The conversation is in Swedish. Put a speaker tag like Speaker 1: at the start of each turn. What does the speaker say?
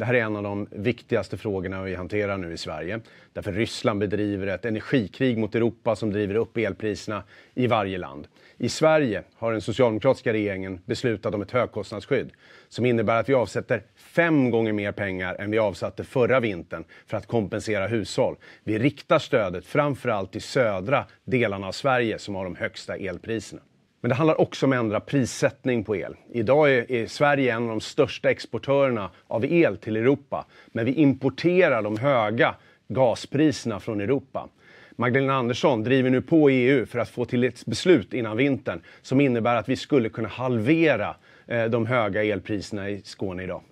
Speaker 1: Det här är en av de viktigaste frågorna vi hanterar nu i Sverige. Därför Ryssland bedriver ett energikrig mot Europa som driver upp elpriserna i varje land. I Sverige har den socialdemokratiska regeringen beslutat om ett högkostnadsskydd som innebär att vi avsätter fem gånger mer pengar än vi avsatte förra vintern för att kompensera hushåll. Vi riktar stödet framförallt till södra delarna av Sverige som har de högsta elpriserna. Men det handlar också om att ändra prissättning på el. Idag är, Sverige en av de största exportörerna av el till Europa, men vi importerar de höga gaspriserna från Europa. Magdalena Andersson driver nu på EU för att få till ett beslut innan vintern som innebär att vi skulle kunna halvera eh, de höga elpriserna i Skåne idag.